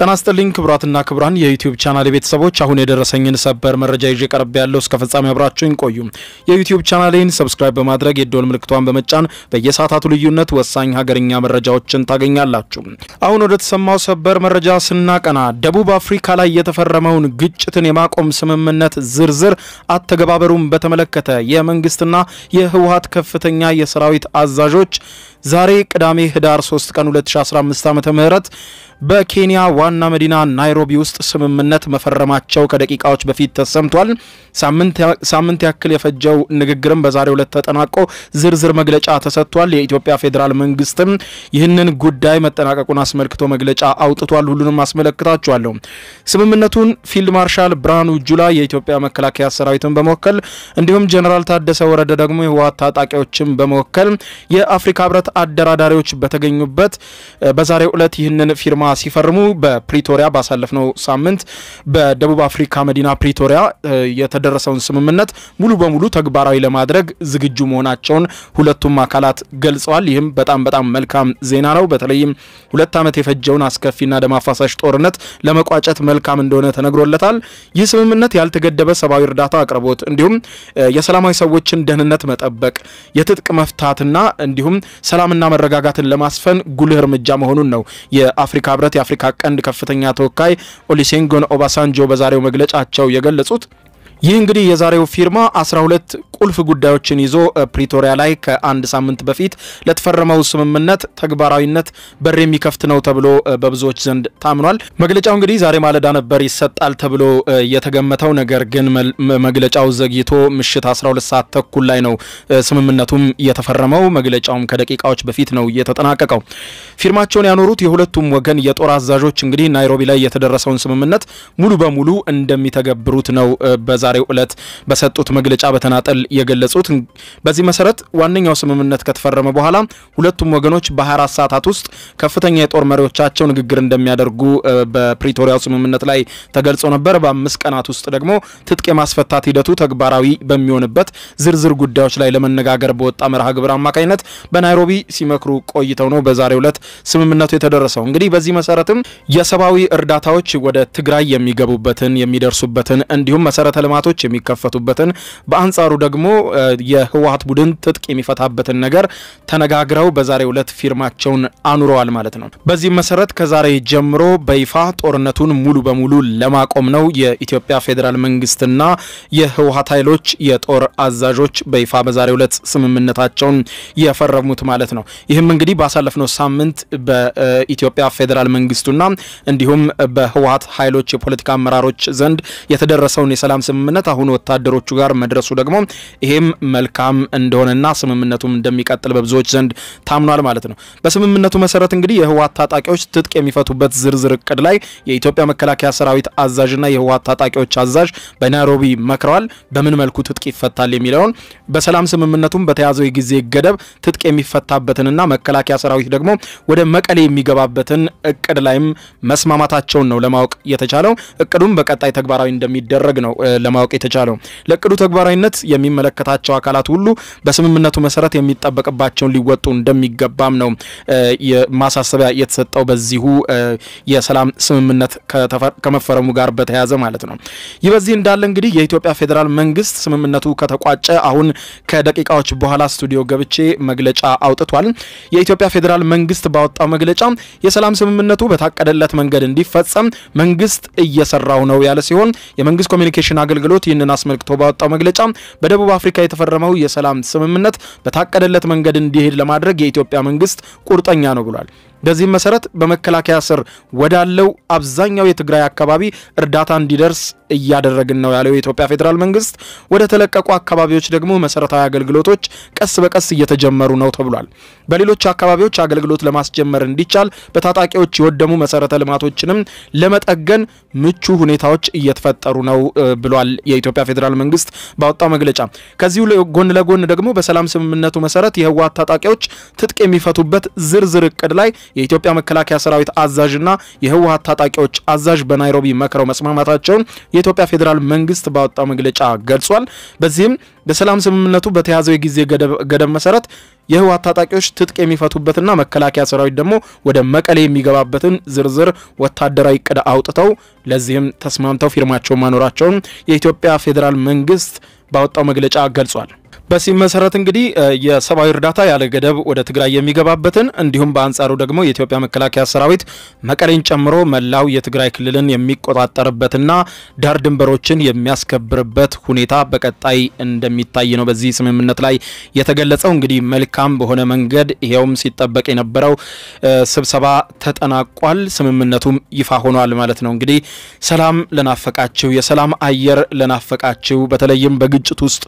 ጤና ይስጥልኝ ክቡራትና ክቡራን የዩቲዩብ ቻናል ቤተሰቦች፣ አሁን የደረሰኝን ሰበር መረጃ ይዤ ቀርብ ያለው እስከ ፍጻሜ አብራችሁን ቆዩ። የዩቲዩብ ቻናሌን ሰብስክራይብ በማድረግ የደወል ምልክቷን በመጫን በየሰዓታቱ ልዩነት ወሳኝ ሀገርኛ መረጃዎችን ታገኛላችሁ። አሁን ወደ ተሰማው ሰበር መረጃ ስናቀና ደቡብ አፍሪካ ላይ የተፈረመውን ግጭትን የማቆም ስምምነት ዝርዝር አተገባበሩን በተመለከተ የመንግስትና የህወሀት ከፍተኛ የሰራዊት አዛዦች ዛሬ ቅዳሜ ህዳር 3 ቀን 2015 ዓ.ም በኬንያ ዋና መዲና ናይሮቢ ውስጥ ስምምነት መፈረማቸው ከደቂቃዎች በፊት ተሰምቷል። ሳምንት ያክል የፈጀው ንግግርም በዛሬ ዕለት ተጠናቆ ዝርዝር መግለጫ ተሰጥቷል። የኢትዮጵያ ፌዴራል መንግስትም ይህንን ጉዳይ መጠናቀቁን አስመልክቶ መግለጫ አውጥቷል። ሁሉንም አስመለክታችኋለሁ። ስምምነቱን ፊልድ ማርሻል ብርሃኑ ጁላ የኢትዮጵያ መከላከያ ሰራዊትን በመወከል እንዲሁም ጀኔራል ታደሰ ወረደ ደግሞ የህወሓት ታጣቂዎችን በመወከል የአፍሪካ ህብረት አደራዳሪዎች በተገኙበት በዛሬው ዕለት ይህንን ፊርማ ሲፈርሙ በፕሪቶሪያ ባሳለፍነው ሳምንት በደቡብ አፍሪካ መዲና ፕሪቶሪያ የተደረሰውን ስምምነት ሙሉ በሙሉ ተግባራዊ ለማድረግ ዝግጁ መሆናቸውን ሁለቱም አካላት ገልጸዋል። ይህም በጣም በጣም መልካም ዜና ነው። በተለይም ሁለት ዓመት የፈጀውን አስከፊና ደም አፋሳሽ ጦርነት ለመቋጨት መልካም እንደሆነ ተነግሮለታል። ይህ ስምምነት ያልተገደበ ሰብአዊ እርዳታ አቅርቦት እንዲሁም የሰላማዊ ሰዎችን ደህንነት መጠበቅ፣ የትጥቅ መፍታትና እንዲሁም ሰላምና መረጋጋትን ለማስፈን ጉልህ እርምጃ መሆኑን ነው የአፍሪካ ህብረት የአፍሪካ ቀንድ ከፍተኛ ተወካይ ኦሊሴንጎን ኦባሳንጆ በዛሬው መግለጫቸው የገለጹት ይህ እንግዲህ የዛሬው ፊርማ 12 ቁልፍ ጉዳዮችን ይዞ ፕሪቶሪያ ላይ ከአንድ ሳምንት በፊት ለተፈረመው ስምምነት ተግባራዊነት በር የሚከፍት ነው ተብሎ በብዙዎች ዘንድ ታምኗል። መግለጫው እንግዲህ ዛሬ ማለዳ ነበር ይሰጣል ተብሎ የተገመተው፣ ነገር ግን መግለጫው ዘግይቶ ምሽት 12 ሰዓት ተኩል ላይ ነው ስምምነቱም የተፈረመው። መግለጫውም ከደቂቃዎች በፊት ነው የተጠናቀቀው። ፊርማቸውን ያኖሩት የሁለቱም ወገን የጦር አዛዦች እንግዲህ ናይሮቢ ላይ የተደረሰውን ስምምነት ሙሉ በሙሉ እንደሚተገብሩት ነው በዛ በዛሬው ዕለት በሰጡት መግለጫ በተናጠል የገለጹት። በዚህ መሰረት ዋነኛው ስምምነት ከተፈረመ በኋላ ሁለቱም ወገኖች በ24 ሰዓታት ውስጥ ከፍተኛ የጦር መሪዎቻቸው ንግግር እንደሚያደርጉ በፕሪቶሪያው ስምምነት ላይ ተገልጾ ነበር። በአምስት ቀናት ውስጥ ደግሞ ትጥቅ የማስፈታት ሂደቱ ተግባራዊ በሚሆንበት ዝርዝር ጉዳዮች ላይ ለመነጋገር በወጣ መርሃ ግብር አማካኝነት በናይሮቢ ሲመክሩ ቆይተው ነው በዛሬው ዕለት ስምምነቱ የተደረሰው። እንግዲህ በዚህ መሰረትም የሰብአዊ እርዳታዎች ወደ ትግራይ የሚገቡበትን የሚደርሱበትን እንዲሁም መሰረተ ልማት ተቋማቶች የሚከፈቱበትን በአንጻሩ ደግሞ የህወሀት ቡድን ትጥቅ የሚፈታበትን ነገር ተነጋግረው በዛሬው ዕለት ፊርማቸውን አኑረዋል ማለት ነው። በዚህ መሰረት ከዛሬ ጀምሮ በይፋ ጦርነቱን ሙሉ በሙሉ ለማቆም ነው የኢትዮጵያ ፌዴራል መንግስትና የህወሀት ኃይሎች የጦር አዛዦች በይፋ በዛሬው ዕለት ስምምነታቸውን የፈረሙት ማለት ነው። ይህም እንግዲህ ባሳለፍነው ሳምንት በኢትዮጵያ ፌዴራል መንግስቱና እንዲሁም በህወሀት ኃይሎች የፖለቲካ አመራሮች ዘንድ የተደረሰውን የሰላም ስምምነት ስምምነት አሁን ወታደሮቹ ጋር መድረሱ ደግሞ ይሄም መልካም እንደሆነና ስምምነቱም እንደሚቀጥል በብዙዎች ዘንድ ታምኗል ማለት ነው። በስምምነቱ መሰረት እንግዲህ የህወሓት ታጣቂዎች ትጥቅ የሚፈቱበት ዝርዝር እቅድ ላይ የኢትዮጵያ መከላከያ ሰራዊት አዛዥና የህወሓት ታጣቂዎች አዛዥ በናይሮቢ መክረዋል። በምን መልኩ ትጥቅ ይፈታል የሚለውን በሰላም ስምምነቱም በተያዘው የጊዜ ገደብ ትጥቅ የሚፈታበትንና መከላከያ ሰራዊት ደግሞ ወደ መቀሌ የሚገባበትን እቅድ ላይም መስማማታቸውን ነው ለማወቅ የተቻለው። እቅዱም በቀጣይ ተግባራዊ እንደሚደረግ ነው ለማ ማወቅ የተቻለው። ለእቅዱ ተግባራዊነት የሚመለከታቸው አካላት ሁሉ በስምምነቱ መሰረት የሚጠበቅባቸውን ሊወጡ እንደሚገባም ነው ማሳሰቢያ የተሰጠው በዚሁ የሰላም ስምምነት ከመፈረሙ ጋር በተያያዘ ማለት ነው። ይህ በዚህ እንዳለ እንግዲህ የኢትዮጵያ ፌዴራል መንግስት ስምምነቱ ከተቋጨ አሁን ከደቂቃዎች በኋላ ስቱዲዮ ገብቼ መግለጫ አውጥቷል። የኢትዮጵያ ፌዴራል መንግስት ባወጣው መግለጫ የሰላም ስምምነቱ በታቀደለት መንገድ እንዲፈጸም መንግስት እየሰራው ነው ያለ ሲሆን የመንግስት ኮሚኒኬሽን አገልግሎት አገልግሎት ይህንን አስመልክቶ ባወጣው መግለጫ በደቡብ አፍሪካ የተፈረመው የሰላም ስምምነት በታቀደለት መንገድ እንዲሄድ ለማድረግ የኢትዮጵያ መንግስት ቁርጠኛ ነው ብሏል። በዚህም መሰረት በመከላከያ ስር ወዳለው አብዛኛው የትግራይ አካባቢ እርዳታ እንዲደርስ እያደረግን ነው ያለው የኢትዮጵያ ፌዴራል መንግስት፣ ወደ ተለቀቁ አካባቢዎች ደግሞ መሰረታዊ አገልግሎቶች ቀስ በቀስ እየተጀመሩ ነው ተብሏል። በሌሎች አካባቢዎች አገልግሎት ለማስጀመር እንዲቻል በታጣቂዎች የወደሙ መሰረተ ልማቶችንም ለመጠገን ምቹ ሁኔታዎች እየተፈጠሩ ነው ብሏል የኢትዮጵያ ፌዴራል መንግስት ባወጣው መግለጫ። ከዚሁ ጎን ለጎን ደግሞ በሰላም ስምምነቱ መሰረት የህወሓት ታጣቂዎች ትጥቅ የሚፈቱበት ዝርዝር እቅድ ላይ የኢትዮጵያ መከላከያ ሰራዊት አዛዥና የህወሀት ታጣቂዎች አዛዥ በናይሮቢ መክረው መስማማታቸውን የኢትዮጵያ ፌዴራል መንግስት ባወጣው መግለጫ ገልጿል። በዚህም በሰላም ስምምነቱ በተያዘው የጊዜ ገደብ መሰረት የህወሀት ታጣቂዎች ትጥቅ የሚፈቱበትና መከላከያ ሰራዊት ደግሞ ወደ መቀሌ የሚገባበትን ዝርዝር ወታደራዊ እቅድ አውጥተው ለዚህም ተስማምተው ፊርማቸውን ማኖራቸውን የኢትዮጵያ ፌዴራል መንግስት ባወጣው መግለጫ ገልጿል። በዚህ መሰረት እንግዲህ የሰብአዊ እርዳታ ያለ ገደብ ወደ ትግራይ የሚገባበትን እንዲሁም በአንጻሩ ደግሞ የኢትዮጵያ መከላከያ ሰራዊት መቀሌን ጨምሮ መላው የትግራይ ክልልን የሚቆጣጠርበትና ዳር ድንበሮችን የሚያስከብርበት ሁኔታ በቀጣይ እንደሚታይ ነው በዚህ ስምምነት ላይ የተገለጸው። እንግዲህ መልካም በሆነ መንገድ ይኸውም ሲጠበቅ የነበረው ስብሰባ ተጠናቋል። ስምምነቱም ይፋ ሆኗል ማለት ነው። እንግዲህ ሰላም ለናፈቃችሁ፣ የሰላም አየር ለናፈቃችሁ፣ በተለይም በግጭት ውስጥ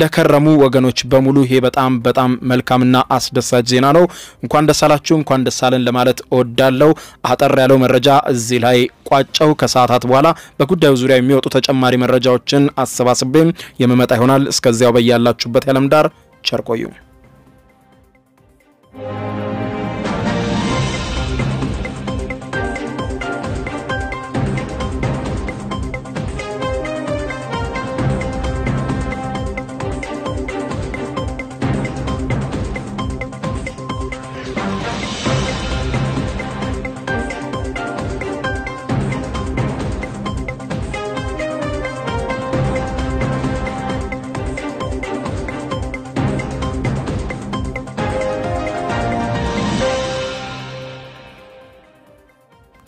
ለከረሙ ወገኖች በሙሉ ይሄ በጣም በጣም መልካምና አስደሳች ዜና ነው። እንኳን ደስ አላችሁ፣ እንኳን ደስ አለን ለማለት እወዳለሁ። አጠር ያለው መረጃ እዚህ ላይ ቋጨው። ከሰዓታት በኋላ በጉዳዩ ዙሪያ የሚወጡ ተጨማሪ መረጃዎችን አሰባስቤም የምመጣ ይሆናል። እስከዚያው በያላችሁበት ያለም ዳር ቸር ቆዩ።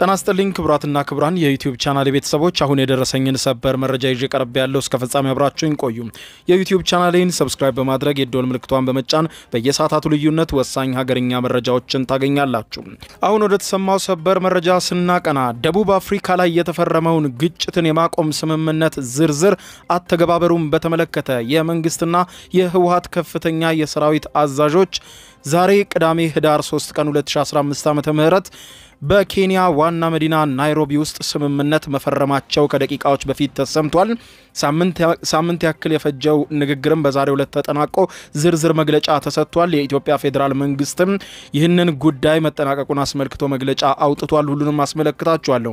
ጤና ይስጥልኝ ክቡራትና ክቡራን የዩቲዩብ ቻናል ቤተሰቦች፣ አሁን የደረሰኝን ሰበር መረጃ ይዤ ቀርብ ያለው እስከ ፍጻሜ አብራችሁኝ ቆዩ። የዩቲዩብ ቻናሌን ሰብስክራይብ በማድረግ የደወል ምልክቷን በመጫን በየሰዓታቱ ልዩነት ወሳኝ ሀገርኛ መረጃዎችን ታገኛላችሁ። አሁን ወደ ተሰማው ሰበር መረጃ ስናቀና ደቡብ አፍሪካ ላይ የተፈረመውን ግጭትን የማቆም ስምምነት ዝርዝር አተገባበሩን በተመለከተ የመንግስትና የህወሀት ከፍተኛ የሰራዊት አዛዦች ዛሬ ቅዳሜ ህዳር 3 ቀን 2015 ዓ ም በኬንያ ዋና መዲና ናይሮቢ ውስጥ ስምምነት መፈረማቸው ከደቂቃዎች በፊት ተሰምቷል። ሳምንት ያክል የፈጀው ንግግርም በዛሬው ዕለት ተጠናቆ ዝርዝር መግለጫ ተሰጥቷል። የኢትዮጵያ ፌዴራል መንግስትም ይህንን ጉዳይ መጠናቀቁን አስመልክቶ መግለጫ አውጥቷል። ሁሉንም አስመለክታችኋለሁ።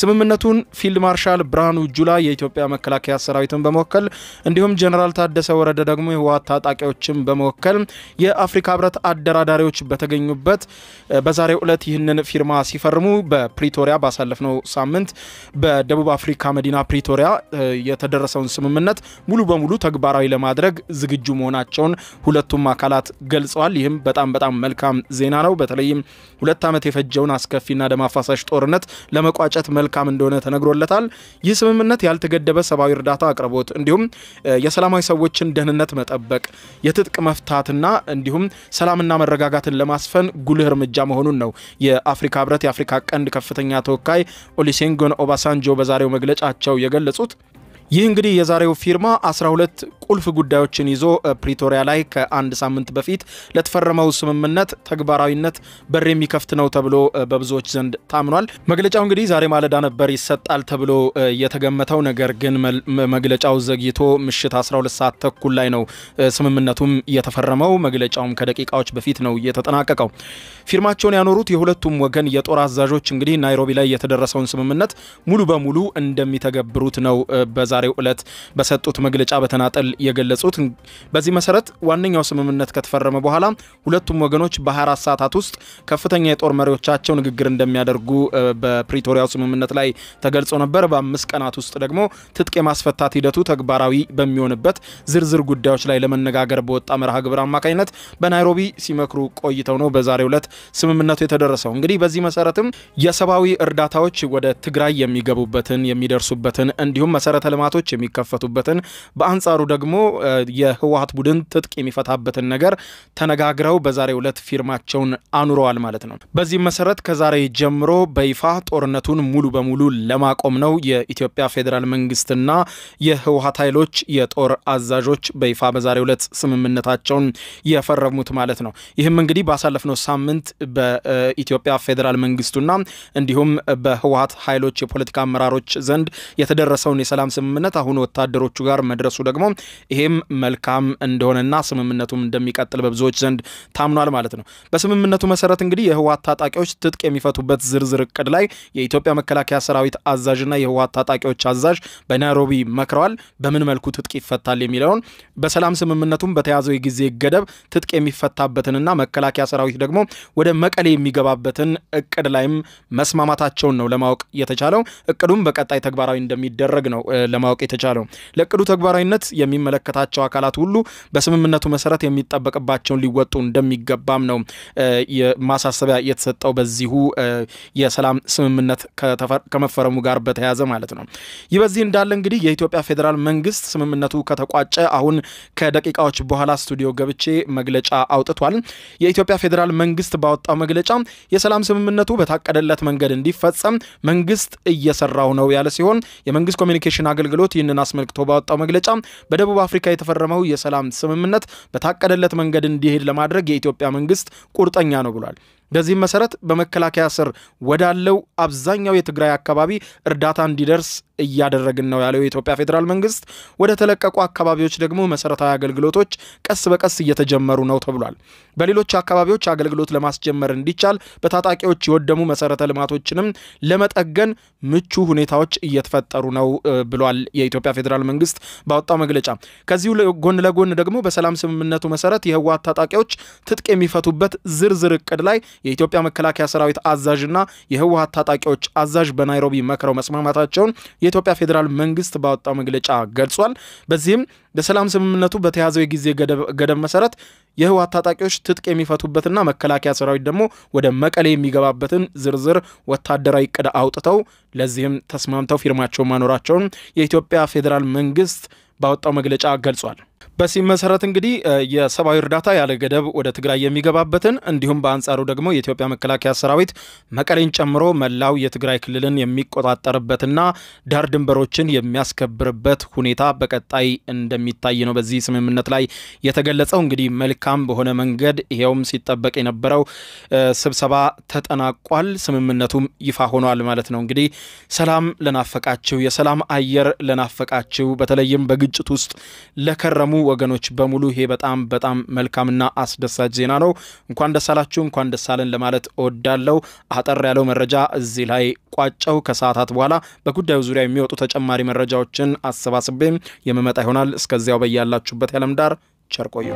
ስምምነቱን ፊልድ ማርሻል ብርሃኑ ጁላ የኢትዮጵያ መከላከያ ሰራዊትን በመወከል እንዲሁም ጀኔራል ታደሰ ወረደ ደግሞ የህወሓት ታጣቂዎችን በመወከል የአፍሪካ ህብረት አደራዳሪዎች በተገኙበት በዛሬው ዕለት ይህንን ፊርማ ሲፈርሙ በፕሪቶሪያ ባሳለፍነው ሳምንት በደቡብ አፍሪካ መዲና ፕሪቶሪያ የተደረሰውን ስምምነት ሙሉ በሙሉ ተግባራዊ ለማድረግ ዝግጁ መሆናቸውን ሁለቱም አካላት ገልጸዋል። ይህም በጣም በጣም መልካም ዜና ነው። በተለይም ሁለት ዓመት የፈጀውን አስከፊና ደም አፋሳሽ ጦርነት ለመቋጨት መልካም እንደሆነ ተነግሮለታል። ይህ ስምምነት ያልተገደበ ሰብአዊ እርዳታ አቅርቦት እንዲሁም የሰላማዊ ሰዎችን ደህንነት መጠበቅ፣ የትጥቅ መፍታትና እንዲሁም ሰላምና መረጋጋትን ለማስፈን ጉልህ እርምጃ መሆኑን ነው የአፍሪካ ህብረት የአፍሪካ ቀንድ ከፍተኛ ተወካይ ኦሊሴንጎን ኦባሳንጆ በዛሬው መግለጫቸው የገለጹት ይህ እንግዲህ የዛሬው ፊርማ 12 ቁልፍ ጉዳዮችን ይዞ ፕሪቶሪያ ላይ ከአንድ ሳምንት በፊት ለተፈረመው ስምምነት ተግባራዊነት በር የሚከፍት ነው ተብሎ በብዙዎች ዘንድ ታምኗል። መግለጫው እንግዲህ ዛሬ ማለዳ ነበር ይሰጣል ተብሎ የተገመተው፣ ነገር ግን መግለጫው ዘግይቶ ምሽት 12 ሰዓት ተኩል ላይ ነው ስምምነቱም የተፈረመው። መግለጫውም ከደቂቃዎች በፊት ነው የተጠናቀቀው። ፊርማቸውን ያኖሩት የሁለቱም ወገን የጦር አዛዦች እንግዲህ ናይሮቢ ላይ የተደረሰውን ስምምነት ሙሉ በሙሉ እንደሚተገብሩት ነው በዛ በዛሬው ዕለት በሰጡት መግለጫ በተናጠል የገለጹት። በዚህ መሰረት ዋነኛው ስምምነት ከተፈረመ በኋላ ሁለቱም ወገኖች በ24 ሰዓታት ውስጥ ከፍተኛ የጦር መሪዎቻቸው ንግግር እንደሚያደርጉ በፕሪቶሪያው ስምምነት ላይ ተገልጾ ነበር። በአምስት ቀናት ውስጥ ደግሞ ትጥቅ የማስፈታት ሂደቱ ተግባራዊ በሚሆንበት ዝርዝር ጉዳዮች ላይ ለመነጋገር በወጣ መርሃ ግብር አማካኝነት በናይሮቢ ሲመክሩ ቆይተው ነው በዛሬው ዕለት ስምምነቱ የተደረሰው። እንግዲህ በዚህ መሰረትም የሰብአዊ እርዳታዎች ወደ ትግራይ የሚገቡበትን የሚደርሱበትን እንዲሁም መሰረተ ልማት ጥቃቶች የሚከፈቱበትን በአንጻሩ ደግሞ የህወሀት ቡድን ትጥቅ የሚፈታበትን ነገር ተነጋግረው በዛሬው ዕለት ፊርማቸውን አኑረዋል ማለት ነው። በዚህም መሰረት ከዛሬ ጀምሮ በይፋ ጦርነቱን ሙሉ በሙሉ ለማቆም ነው የኢትዮጵያ ፌዴራል መንግስትና የህወሀት ኃይሎች የጦር አዛዦች በይፋ በዛሬው ዕለት ስምምነታቸውን የፈረሙት ማለት ነው። ይህም እንግዲህ ባሳለፍነው ሳምንት በኢትዮጵያ ፌዴራል መንግስቱና እንዲሁም በህወሀት ኃይሎች የፖለቲካ አመራሮች ዘንድ የተደረሰውን የሰላም ስምምነት ስምምነት አሁን ወታደሮቹ ጋር መድረሱ ደግሞ ይሄም መልካም እንደሆነና ስምምነቱም እንደሚቀጥል በብዙዎች ዘንድ ታምኗል ማለት ነው። በስምምነቱ መሰረት እንግዲህ የህወሓት ታጣቂዎች ትጥቅ የሚፈቱበት ዝርዝር እቅድ ላይ የኢትዮጵያ መከላከያ ሰራዊት አዛዥና የህወሓት ታጣቂዎች አዛዥ በናይሮቢ መክረዋል። በምን መልኩ ትጥቅ ይፈታል የሚለውን በሰላም ስምምነቱም በተያዘው የጊዜ ገደብ ትጥቅ የሚፈታበትንና መከላከያ ሰራዊት ደግሞ ወደ መቀሌ የሚገባበትን እቅድ ላይም መስማማታቸውን ነው ለማወቅ የተቻለው። እቅዱም በቀጣይ ተግባራዊ እንደሚደረግ ነው ለማወቅ ማወቅ የተቻለው። ለእቅዱ ተግባራዊነት የሚመለከታቸው አካላት ሁሉ በስምምነቱ መሰረት የሚጠበቅባቸውን ሊወጡ እንደሚገባም ነው ማሳሰቢያ የተሰጠው በዚሁ የሰላም ስምምነት ከመፈረሙ ጋር በተያያዘ ማለት ነው። ይህ በዚህ እንዳለ እንግዲህ የኢትዮጵያ ፌዴራል መንግስት ስምምነቱ ከተቋጨ አሁን ከደቂቃዎች በኋላ ስቱዲዮ ገብቼ መግለጫ አውጥቷል። የኢትዮጵያ ፌዴራል መንግስት ባወጣው መግለጫ የሰላም ስምምነቱ በታቀደለት መንገድ እንዲፈጸም መንግስት እየሰራው ነው ያለ ሲሆን የመንግስት ኮሚኒኬሽን አገልግሎት አገልግሎት ይህንን አስመልክቶ ባወጣው መግለጫ በደቡብ አፍሪካ የተፈረመው የሰላም ስምምነት በታቀደለት መንገድ እንዲሄድ ለማድረግ የኢትዮጵያ መንግስት ቁርጠኛ ነው ብሏል። በዚህም መሰረት በመከላከያ ስር ወዳለው አብዛኛው የትግራይ አካባቢ እርዳታ እንዲደርስ እያደረግን ነው ያለው የኢትዮጵያ ፌዴራል መንግስት፣ ወደ ተለቀቁ አካባቢዎች ደግሞ መሰረታዊ አገልግሎቶች ቀስ በቀስ እየተጀመሩ ነው ተብሏል። በሌሎች አካባቢዎች አገልግሎት ለማስጀመር እንዲቻል በታጣቂዎች የወደሙ መሰረተ ልማቶችንም ለመጠገን ምቹ ሁኔታዎች እየተፈጠሩ ነው ብሏል የኢትዮጵያ ፌዴራል መንግስት ባወጣው መግለጫ። ከዚሁ ጎን ለጎን ደግሞ በሰላም ስምምነቱ መሰረት የህወሓት ታጣቂዎች ትጥቅ የሚፈቱበት ዝርዝር እቅድ ላይ የኢትዮጵያ መከላከያ ሰራዊት አዛዥና የህወሀት ታጣቂዎች አዛዥ በናይሮቢ መክረው መስማማታቸውን የኢትዮጵያ ፌዴራል መንግስት ባወጣው መግለጫ ገልጿል። በዚህም በሰላም ስምምነቱ በተያዘው የጊዜ ገደብ መሰረት የህወሀት ታጣቂዎች ትጥቅ የሚፈቱበትና መከላከያ ሰራዊት ደግሞ ወደ መቀሌ የሚገባበትን ዝርዝር ወታደራዊ እቅድ አውጥተው ለዚህም ተስማምተው ፊርማቸው ማኖራቸውን የኢትዮጵያ ፌዴራል መንግስት ባወጣው መግለጫ ገልጿል። በዚህ መሰረት እንግዲህ የሰብአዊ እርዳታ ያለ ገደብ ወደ ትግራይ የሚገባበትን እንዲሁም በአንጻሩ ደግሞ የኢትዮጵያ መከላከያ ሰራዊት መቀሌን ጨምሮ መላው የትግራይ ክልልን የሚቆጣጠርበትና ዳር ድንበሮችን የሚያስከብርበት ሁኔታ በቀጣይ እንደሚታይ ነው በዚህ ስምምነት ላይ የተገለጸው። እንግዲህ መልካም በሆነ መንገድ ይኸውም ሲጠበቅ የነበረው ስብሰባ ተጠናቋል። ስምምነቱም ይፋ ሆኗል ማለት ነው። እንግዲህ ሰላም ለናፈቃችሁ፣ የሰላም አየር ለናፈቃችሁ፣ በተለይም በግጭት ውስጥ ለከረሙ ወገኖች በሙሉ ይሄ በጣም በጣም መልካምና አስደሳች ዜና ነው። እንኳን ደስ አላችሁ፣ እንኳን ደስ አለን ለማለት እወዳለሁ። አጠር ያለው መረጃ እዚህ ላይ ቋጨው። ከሰዓታት በኋላ በጉዳዩ ዙሪያ የሚወጡ ተጨማሪ መረጃዎችን አሰባስቤም የመመጣ ይሆናል። እስከዚያው በያላችሁበት የዓለም ዳር ቸር ቆዩ።